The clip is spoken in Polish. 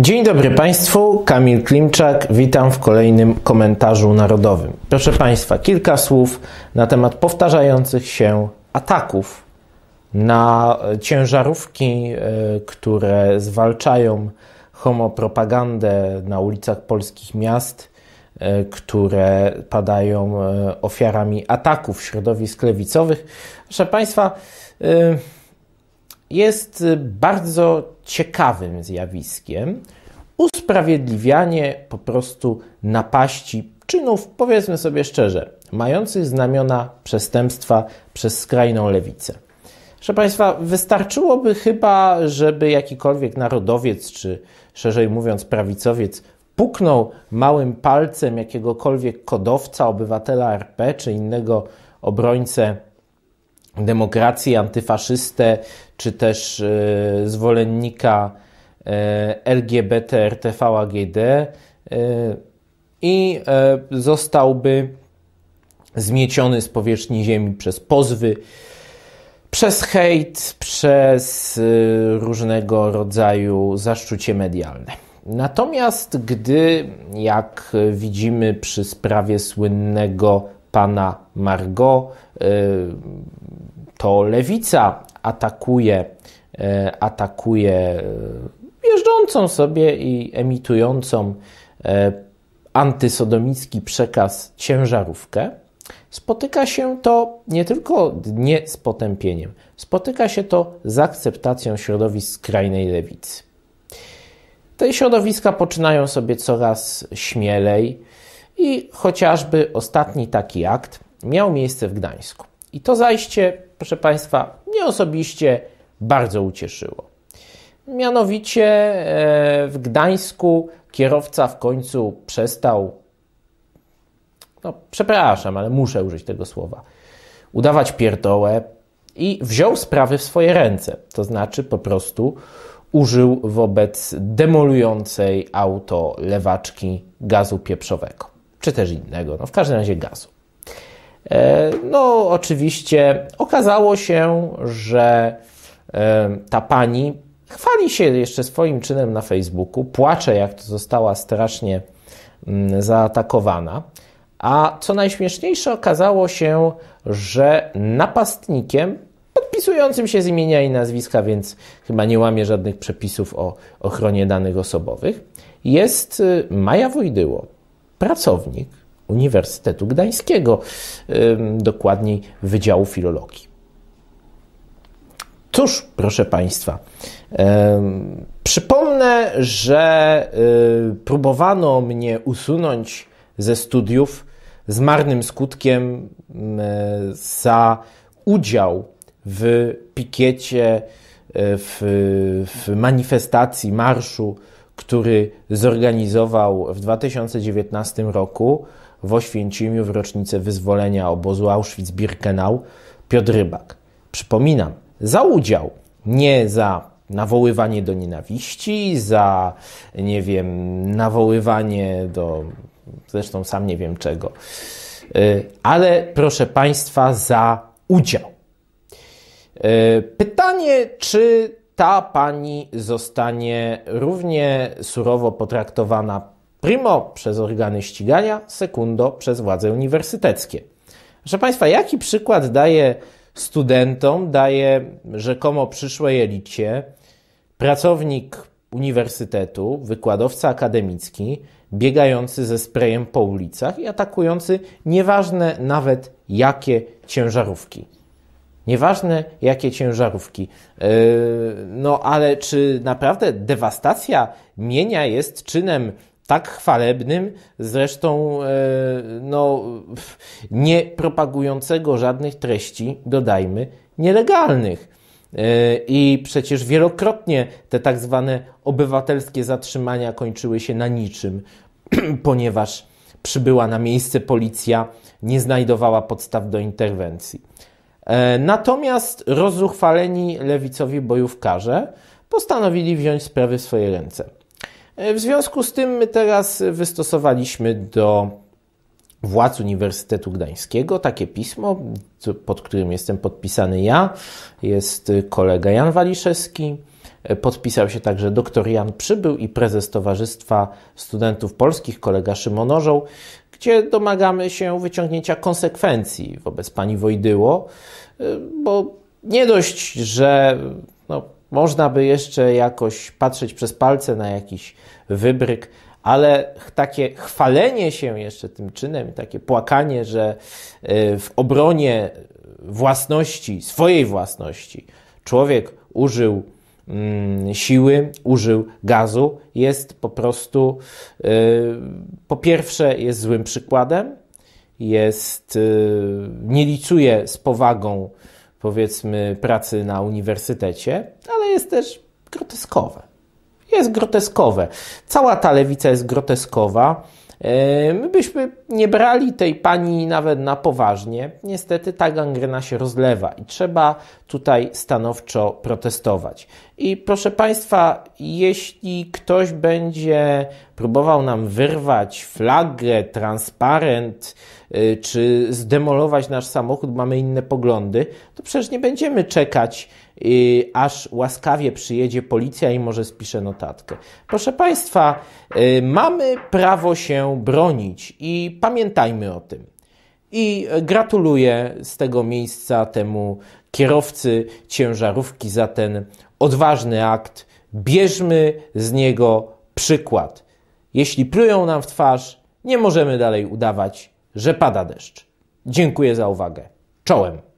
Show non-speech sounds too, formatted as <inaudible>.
Dzień dobry Państwu, Kamil Klimczak, witam w kolejnym komentarzu narodowym. Proszę Państwa, kilka słów na temat powtarzających się ataków na e, ciężarówki, e, które zwalczają homopropagandę na ulicach polskich miast, e, które padają ofiarami ataków środowisk lewicowych. Proszę Państwa, jest bardzo ciekawym zjawiskiem usprawiedliwianie po prostu napaści czynów, powiedzmy sobie szczerze, mających znamiona przestępstwa przez skrajną lewicę. Proszę Państwa, wystarczyłoby chyba, żeby jakikolwiek narodowiec, czy szerzej mówiąc prawicowiec, puknął małym palcem jakiegokolwiek kodowca, obywatela RP czy innego obrońcę demokrację, antyfaszystę, czy też e, zwolennika e, LGBT RTV AGD e, i zostałby zmieciony z powierzchni ziemi przez pozwy, przez hejt, przez różnego rodzaju zaszczucie medialne. Natomiast gdy, jak widzimy przy sprawie słynnego pana Margot. Y, to lewica atakuje, y, atakuje y, jeżdżącą sobie i emitującą antysodomicki przekaz ciężarówkę. Spotyka się to nie tylko nie z potępieniem, spotyka się to z akceptacją środowisk skrajnej lewicy. Te środowiska poczynają sobie coraz śmielej, i chociażby ostatni taki akt miał miejsce w Gdańsku. I to zajście, proszę Państwa, mnie osobiście bardzo ucieszyło. Mianowicie e, w Gdańsku kierowca w końcu przestał, no przepraszam, ale muszę użyć tego słowa, udawać pierdołę i wziął sprawy w swoje ręce. To znaczy po prostu użył wobec demolującej auto lewaczki gazu pieprzowego czy też innego, no w każdym razie gazu. E, no, oczywiście okazało się, że e, ta pani chwali się jeszcze swoim czynem na Facebooku, płacze, jak to została strasznie mm, zaatakowana. A co najśmieszniejsze, okazało się, że napastnikiem podpisującym się z imienia i nazwiska, więc chyba nie łamie żadnych przepisów o ochronie danych osobowych, jest y, Maja Wojdyło, pracownik Uniwersytetu Gdańskiego, dokładniej Wydziału Filologii. Cóż, proszę Państwa, przypomnę, że y, próbowano mnie usunąć ze studiów z marnym skutkiem e, za udział w pikiecie, e, w, w manifestacji marszu który zorganizował w 2019 roku w Oświęcimiu w rocznicę wyzwolenia obozu Auschwitz-Birkenau Piotr Rybak. Przypominam, za udział, nie za nawoływanie do nienawiści, za, nie wiem, nawoływanie do zresztą sam nie wiem czego, y, ale proszę Państwa, za udział. Y, pytanie, czy ta pani zostanie równie surowo potraktowana primo przez organy ścigania, sekundo przez władze uniwersyteckie. Proszę Państwa, jaki przykład daje studentom, daje rzekomo przyszłej elicie pracownik uniwersytetu, wykładowca akademicki, biegający ze sprejem po ulicach i atakujący nieważne nawet jakie ciężarówki? Nieważne jakie ciężarówki. Yy, no ale czy naprawdę dewastacja mienia jest czynem tak chwalebnym, zresztą yy, no, nie propagującego żadnych treści, dodajmy, nielegalnych. Yy, I przecież wielokrotnie te tak zwane obywatelskie zatrzymania kończyły się na niczym, <clears throat> ponieważ przybyła na miejsce policja, nie znajdowała podstaw do interwencji. E, natomiast rozuchwaleni lewicowi bojówkarze postanowili wziąć sprawy w swoje ręce. E, w związku z tym my teraz wystosowaliśmy do władz Uniwersytetu Gdańskiego takie pismo, pod którym jestem podpisany ja, jest kolega Jan Waliszewski, e, podpisał się także doktor Jan Przybył i prezes Towarzystwa Studentów Polskich, kolega Szymon gdzie domagamy się wyciągnięcia konsekwencji wobec pani Wojdyło, y, bo nie dość, że no, można by jeszcze jakoś patrzeć przez palce na jakiś wybryk, ale takie chwalenie się jeszcze tym czynem, takie płakanie, że y, w obronie własności, swojej własności, człowiek użył Mm, siły, użył gazu, jest po prostu, y, po pierwsze, jest złym przykładem, jest, y, nie licuje z powagą, powiedzmy, pracy na uniwersytecie, ale jest też groteskowe. Jest groteskowe. Cała ta lewica jest groteskowa. Y, my byśmy nie brali tej pani nawet na poważnie. Niestety ta gangrena się rozlewa i trzeba tutaj stanowczo protestować. I proszę Państwa, jeśli ktoś będzie próbował nam wyrwać flagę, transparent y, czy zdemolować nasz samochód, mamy inne poglądy, to przecież nie będziemy czekać, y, aż łaskawie przyjedzie policja i może spisze notatkę. Proszę Państwa, y, mamy prawo się bronić i pamiętajmy o tym. I gratuluję z tego miejsca temu kierowcy ciężarówki za ten odważny akt. Bierzmy z niego przykład. Jeśli plują nam w twarz, nie możemy dalej udawać, że pada deszcz. Dziękuję za uwagę. Czołem.